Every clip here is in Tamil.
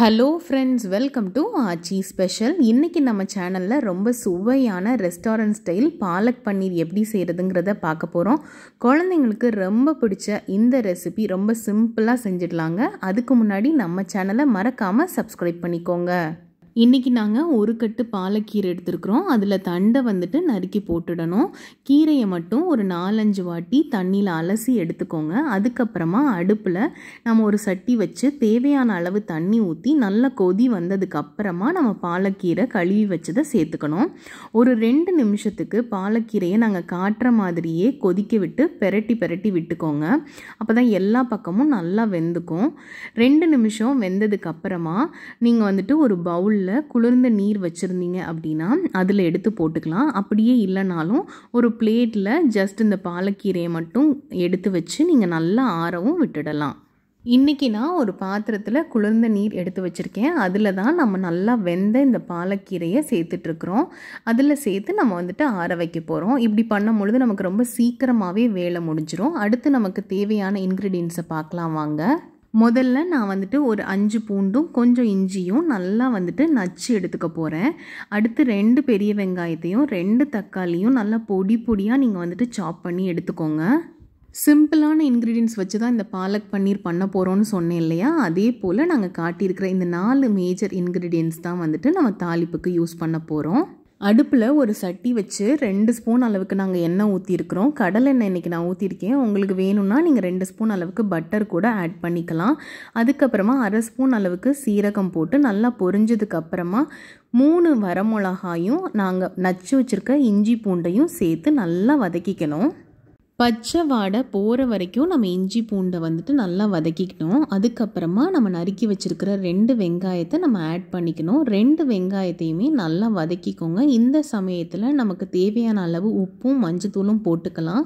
hello friends welcome to Aachi special இன்றைக்கி நம்ம சேனலில் ரொம்ப சுவையான ரெஸ்டாரண்ட் ஸ்டைல் பாலக் பன்னீர் எப்படி செய்கிறதுங்கிறத பார்க்க போகிறோம் குழந்தைங்களுக்கு ரொம்ப பிடிச்ச இந்த ரெசிபி ரொம்ப சிம்பிளாக செஞ்சிடலாங்க அதுக்கு முன்னாடி நம்ம சேனலை மறக்காமல் சப்ஸ்கிரைப் பண்ணிக்கோங்க இன்றைக்கி நாங்கள் ஒரு கட்டு பாலக்கீரை எடுத்துருக்குறோம் அதில் தண்டை வந்துட்டு நறுக்கி போட்டுடணும் கீரையை மட்டும் ஒரு நாலஞ்சு வாட்டி தண்ணியில் அலசி எடுத்துக்கோங்க அதுக்கப்புறமா அடுப்பில் நம்ம ஒரு சட்டி வச்சு தேவையான அளவு தண்ணி ஊற்றி நல்லா கொதி வந்ததுக்கப்புறமா நம்ம பாலக்கீரை கழுவி வச்சதை சேர்த்துக்கணும் ஒரு ரெண்டு நிமிஷத்துக்கு பாலக்கீரையை நாங்கள் காட்டுற மாதிரியே கொதிக்க விட்டு பெரட்டி பெரட்டி விட்டுக்கோங்க அப்போ தான் எல்லா பக்கமும் நல்லா வெந்துக்கும் ரெண்டு நிமிஷம் வெந்ததுக்கப்புறமா நீங்கள் வந்துட்டு ஒரு பவுலில் பாட்டிலில் குளிர்ந்த நீர் வச்சுருந்தீங்க அப்படின்னா அதில் எடுத்து போட்டுக்கலாம் அப்படியே இல்லைனாலும் ஒரு பிளேட்டில் ஜஸ்ட் இந்த பாலக்கீரையை மட்டும் எடுத்து வச்சு நீங்கள் நல்லா ஆறவும் விட்டுடலாம் இன்றைக்கி நான் ஒரு பாத்திரத்தில் குளிர்ந்த நீர் எடுத்து வச்சுருக்கேன் அதில் தான் நம்ம நல்லா வெந்த இந்த பாலக்கீரையை சேர்த்துட்ருக்குறோம் அதில் சேர்த்து நம்ம வந்துட்டு ஆற வைக்க போகிறோம் இப்படி பண்ணும் பொழுது நமக்கு ரொம்ப சீக்கிரமாகவே வேலை முடிஞ்சிடும் அடுத்து நமக்கு தேவையான இன்க்ரீடியன்ஸை பார்க்கலாம் வாங்க முதல்ல நான் வந்துட்டு ஒரு அஞ்சு பூண்டும் கொஞ்சம் இஞ்சியும் நல்லா வந்துட்டு நச்சு எடுத்துக்க போகிறேன் அடுத்து ரெண்டு பெரிய வெங்காயத்தையும் ரெண்டு தக்காளியும் நல்லா பொடி பொடியாக நீங்கள் வந்துட்டு சாப் பண்ணி எடுத்துக்கோங்க சிம்பிளான இன்க்ரீடியன்ஸ் வச்சு தான் இந்த பாலக் பன்னீர் பண்ண போகிறோன்னு சொன்னேன் இல்லையா அதே போல் நாங்கள் காட்டியிருக்கிற இந்த நாலு மேஜர் இன்க்ரீடியன்ஸ் தான் வந்துட்டு நம்ம தாளிப்புக்கு யூஸ் பண்ண போகிறோம் அடுப்பில் ஒரு சட்டி வச்சு ரெண்டு ஸ்பூன் அளவுக்கு நாங்கள் எண்ணெய் ஊற்றிருக்கிறோம் எண்ணெய் இன்றைக்கி நான் ஊற்றிருக்கேன் உங்களுக்கு வேணும்னா நீங்கள் ரெண்டு ஸ்பூன் அளவுக்கு பட்டர் கூட ஆட் பண்ணிக்கலாம் அதுக்கப்புறமா அரை ஸ்பூன் அளவுக்கு சீரகம் போட்டு நல்லா பொரிஞ்சதுக்கப்புறமா மூணு வரமிளகாயும் நாங்கள் நச்சு வச்சுருக்க இஞ்சி பூண்டையும் சேர்த்து நல்லா வதக்கிக்கணும் பச்சை வாடை போகிற வரைக்கும் நம்ம இஞ்சி பூண்டை வந்துட்டு நல்லா வதக்கிக்கணும் அதுக்கப்புறமா நம்ம நறுக்கி வச்சுருக்கிற ரெண்டு வெங்காயத்தை நம்ம ஆட் பண்ணிக்கணும் ரெண்டு வெங்காயத்தையுமே நல்லா வதக்கிக்கோங்க இந்த சமயத்தில் நமக்கு தேவையான அளவு உப்பும் மஞ்சத்தூளும் போட்டுக்கலாம்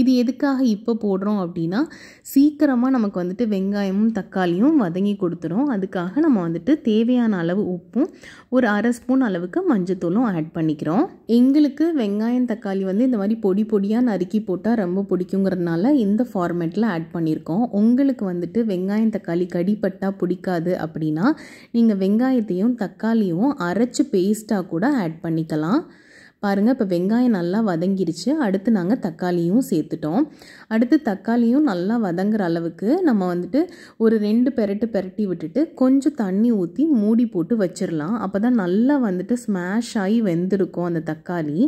இது எதுக்காக இப்போ போடுறோம் அப்படின்னா சீக்கிரமாக நமக்கு வந்துட்டு வெங்காயமும் தக்காளியும் வதங்கி கொடுத்துரும் அதுக்காக நம்ம வந்துட்டு தேவையான அளவு உப்பும் ஒரு அரை ஸ்பூன் அளவுக்கு மஞ்சத்தூளும் ஆட் பண்ணிக்கிறோம் எங்களுக்கு வெங்காயம் தக்காளி வந்து இந்த மாதிரி பொடி பொடியாக நறுக்கி போட்டால் ரொம்ப பிடிக்குங்கிறதுனால இந்த ஃபார்மேட்டில் ஆட் பண்ணியிருக்கோம் உங்களுக்கு வந்துட்டு வெங்காயம் தக்காளி கடிப்பட்டா பிடிக்காது அப்படின்னா நீங்கள் வெங்காயத்தையும் தக்காளியும் அரைச்சி பேஸ்ட்டாக கூட ஆட் பண்ணிக்கலாம் பாருங்கள் இப்போ வெங்காயம் நல்லா வதங்கிருச்சு அடுத்து நாங்கள் தக்காளியும் சேர்த்துட்டோம் அடுத்து தக்காளியும் நல்லா வதங்குற அளவுக்கு நம்ம வந்துட்டு ஒரு ரெண்டு பெரட்டு பெரட்டி விட்டுட்டு கொஞ்சம் தண்ணி ஊற்றி மூடி போட்டு வச்சிடலாம் அப்போ தான் நல்லா வந்துட்டு ஸ்மாஷ் ஆகி வெந்திருக்கும் அந்த தக்காளி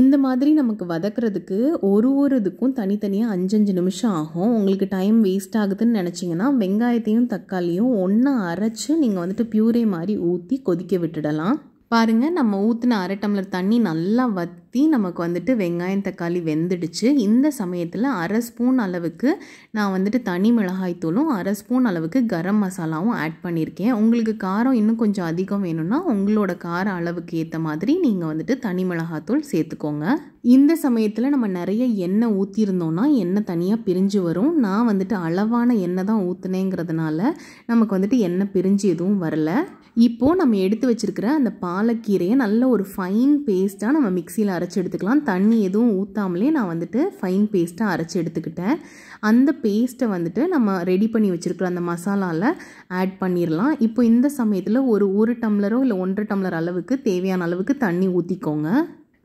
இந்த மாதிரி நமக்கு வதக்கிறதுக்கு ஒரு ஒரு இதுக்கும் தனித்தனியாக அஞ்சஞ்சு நிமிஷம் ஆகும் உங்களுக்கு டைம் வேஸ்ட் ஆகுதுன்னு நினச்சிங்கன்னா வெங்காயத்தையும் தக்காளியும் ஒன்றா அரைச்சி நீங்கள் வந்துட்டு பியூரே மாதிரி ஊற்றி கொதிக்க விட்டுடலாம் பாருங்கள் நம்ம ஊற்றின அரை டம்ளர் தண்ணி நல்லா வற்றி நமக்கு வந்துட்டு வெங்காயம் தக்காளி வெந்துடுச்சு இந்த சமயத்தில் அரை ஸ்பூன் அளவுக்கு நான் வந்துட்டு தனி மிளகாய் தூளும் அரை ஸ்பூன் அளவுக்கு கரம் மசாலாவும் ஆட் பண்ணியிருக்கேன் உங்களுக்கு காரம் இன்னும் கொஞ்சம் அதிகம் வேணும்னா உங்களோட கார அளவுக்கு ஏற்ற மாதிரி நீங்கள் வந்துட்டு தனி மிளகாத்தூள் சேர்த்துக்கோங்க இந்த சமயத்தில் நம்ம நிறைய எண்ணெய் ஊற்றிருந்தோம்னா எண்ணெய் தனியாக பிரிஞ்சு வரும் நான் வந்துட்டு அளவான எண்ணெய் தான் ஊற்றுனேங்கிறதுனால நமக்கு வந்துட்டு எண்ணெய் பிரிஞ்சு எதுவும் வரல இப்போது நம்ம எடுத்து வச்சுருக்கிற அந்த பாலக்கீரையை நல்ல ஒரு ஃபைன் பேஸ்ட்டாக நம்ம மிக்சியில் அரைச்சி எடுத்துக்கலாம் தண்ணி எதுவும் ஊற்றாமலே நான் வந்துட்டு ஃபைன் பேஸ்ட்டாக அரைச்சி எடுத்துக்கிட்டேன் அந்த பேஸ்ட்டை வந்துட்டு நம்ம ரெடி பண்ணி வச்சுருக்கிற அந்த மசாலாவில் ஆட் பண்ணிடலாம் இப்போ இந்த சமயத்தில் ஒரு ஒரு டம்ளரோ இல்லை ஒன்றரை டம்ளர் அளவுக்கு தேவையான அளவுக்கு தண்ணி ஊற்றிக்கோங்க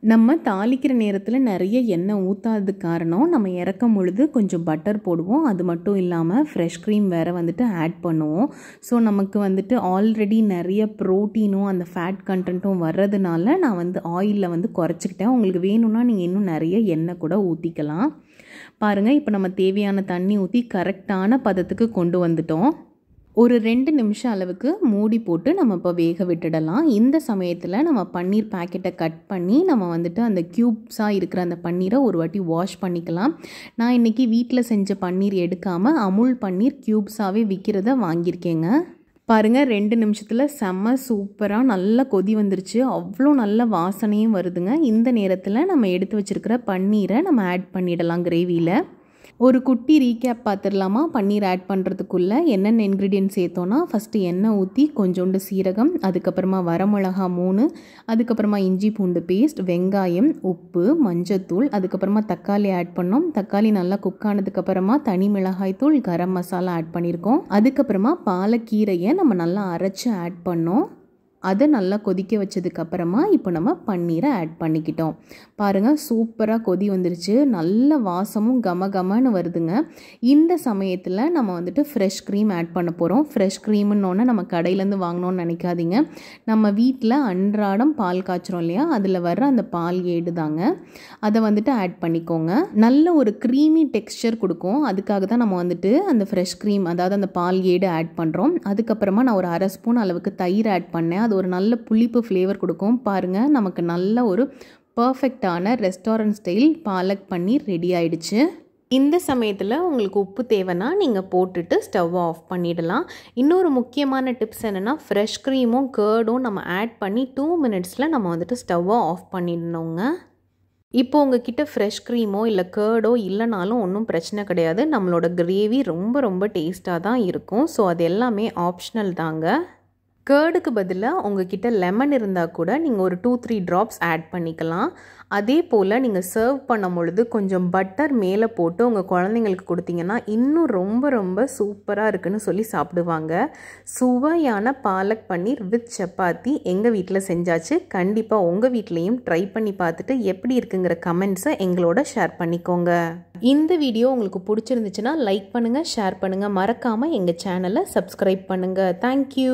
நம்ம தாளிக்கிற நேரத்தில் நிறைய எண்ணெய் ஊற்றாதது காரணம் நம்ம இறக்கும் பொழுது கொஞ்சம் பட்டர் போடுவோம் அது மட்டும் இல்லாமல் ஃப்ரெஷ் க்ரீம் வேறு வந்துட்டு ஆட் பண்ணுவோம் ஸோ நமக்கு வந்துட்டு ஆல்ரெடி நிறைய ப்ரோட்டீனும் அந்த ஃபேட் கண்டென்ட்டும் வர்றதுனால நான் வந்து ஆயிலில் வந்து குறைச்சிக்கிட்டேன் உங்களுக்கு வேணும்னா நீங்கள் இன்னும் நிறைய எண்ணெய் கூட ஊற்றிக்கலாம் பாருங்கள் இப்போ நம்ம தேவையான தண்ணி ஊற்றி கரெக்டான பதத்துக்கு கொண்டு வந்துட்டோம் ஒரு ரெண்டு நிமிஷம் அளவுக்கு மூடி போட்டு நம்ம இப்போ வேக விட்டுடலாம் இந்த சமயத்தில் நம்ம பன்னீர் பேக்கெட்டை கட் பண்ணி நம்ம வந்துட்டு அந்த க்யூப்ஸாக இருக்கிற அந்த பன்னீரை ஒரு வாட்டி வாஷ் பண்ணிக்கலாம் நான் இன்றைக்கி வீட்டில் செஞ்ச பன்னீர் எடுக்காமல் அமுல் பன்னீர் க்யூப்ஸாகவே விற்கிறத வாங்கியிருக்கேங்க பாருங்கள் ரெண்டு நிமிஷத்தில் செம்ம சூப்பராக நல்லா கொதி வந்துருச்சு அவ்வளோ நல்ல வாசனையும் வருதுங்க இந்த நேரத்தில் நம்ம எடுத்து வச்சுருக்கிற பன்னீரை நம்ம ஆட் பண்ணிடலாம் கிரேவியில் ஒரு குட்டி ரீகேப் பார்த்துடலாமா பன்னீர் ஆட் பண்ணுறதுக்குள்ளே என்னென்ன இன்க்ரீடியன்ட்ஸ் சேர்த்தோன்னா ஃபஸ்ட்டு எண்ணெய் ஊற்றி கொஞ்சோண்டு சீரகம் அதுக்கப்புறமா வரமிளகா மூணு அதுக்கப்புறமா இஞ்சி பூண்டு பேஸ்ட் வெங்காயம் உப்பு மஞ்சத்தூள் அதுக்கப்புறமா தக்காளி ஆட் பண்ணோம் தக்காளி நல்லா குக் ஆனதுக்கப்புறமா தனி மிளகாய் தூள் கரம் மசாலா ஆட் பண்ணியிருக்கோம் அதுக்கப்புறமா பாலக்கீரையை நம்ம நல்லா அரைச்சி ஆட் பண்ணோம் அதை நல்லா கொதிக்க வச்சதுக்கப்புறமா இப்போ நம்ம பன்னீரை ஆட் பண்ணிக்கிட்டோம் பாருங்கள் சூப்பராக கொதி வந்துருச்சு நல்ல வாசமும் கம கமன்னு வருதுங்க இந்த சமயத்தில் நம்ம வந்துட்டு ஃப்ரெஷ் க்ரீம் ஆட் பண்ண போகிறோம் ஃப்ரெஷ் ஒன்று நம்ம கடையிலேருந்து வாங்கணும்னு நினைக்காதீங்க நம்ம வீட்டில் அன்றாடம் பால் காய்ச்சிரும் இல்லையா அதில் வர்ற அந்த பால் ஏடு தாங்க அதை வந்துட்டு ஆட் பண்ணிக்கோங்க நல்ல ஒரு க்ரீமி டெக்ஸ்சர் கொடுக்கும் அதுக்காக தான் நம்ம வந்துட்டு அந்த ஃப்ரெஷ் க்ரீம் அதாவது அந்த பால் ஏடு ஆட் பண்ணுறோம் அதுக்கப்புறமா நான் ஒரு அரை ஸ்பூன் அளவுக்கு தயிர் ஆட் பண்ணேன் அது ஒரு நல்ல புளிப்பு ஃப்ளேவர் கொடுக்கும் பாருங்கள் நமக்கு நல்ல ஒரு பர்ஃபெக்டான restaurant style palak paneer ready ஆயிடுச்சு இந்த சமயத்தில் உங்களுக்கு உப்பு தேவைன்னா நீங்கள் போட்டுட்டு ஸ்டவ்வை ஆஃப் பண்ணிடலாம் இன்னொரு முக்கியமான டிப்ஸ் என்னென்னா ஃப்ரெஷ் க்ரீமும் கேர்டும் நம்ம ஆட் பண்ணி டூ மினிட்ஸில் நம்ம வந்துட்டு ஸ்டவ்வை ஆஃப் பண்ணிடணுங்க இப்போ கிட்டே ஃப்ரெஷ் க்ரீமோ இல்லை கேர்டோ இல்லைனாலும் ஒன்றும் பிரச்சனை கிடையாது நம்மளோட கிரேவி ரொம்ப ரொம்ப டேஸ்ட்டாக தான் இருக்கும் ஸோ அது எல்லாமே ஆப்ஷனல் தாங்க கேர்டுக்கு பதிலாக உங்ககிட்ட லெமன் இருந்தால் கூட நீங்கள் ஒரு டூ த்ரீ ட்ராப்ஸ் ஆட் பண்ணிக்கலாம் அதே போல் நீங்கள் சர்வ் பண்ணும் பொழுது கொஞ்சம் பட்டர் மேலே போட்டு உங்கள் குழந்தைங்களுக்கு கொடுத்தீங்கன்னா இன்னும் ரொம்ப ரொம்ப சூப்பராக இருக்குன்னு சொல்லி சாப்பிடுவாங்க சுவையான பாலக் பன்னீர் வித் சப்பாத்தி எங்கள் வீட்டில் செஞ்சாச்சு கண்டிப்பாக உங்கள் வீட்லேயும் ட்ரை பண்ணி பார்த்துட்டு எப்படி இருக்குங்கிற கமெண்ட்ஸை எங்களோட ஷேர் பண்ணிக்கோங்க இந்த வீடியோ உங்களுக்கு பிடிச்சிருந்துச்சுன்னா லைக் பண்ணுங்கள் ஷேர் பண்ணுங்கள் மறக்காமல் எங்கள் சேனலை சப்ஸ்கிரைப் பண்ணுங்கள் தேங்க்யூ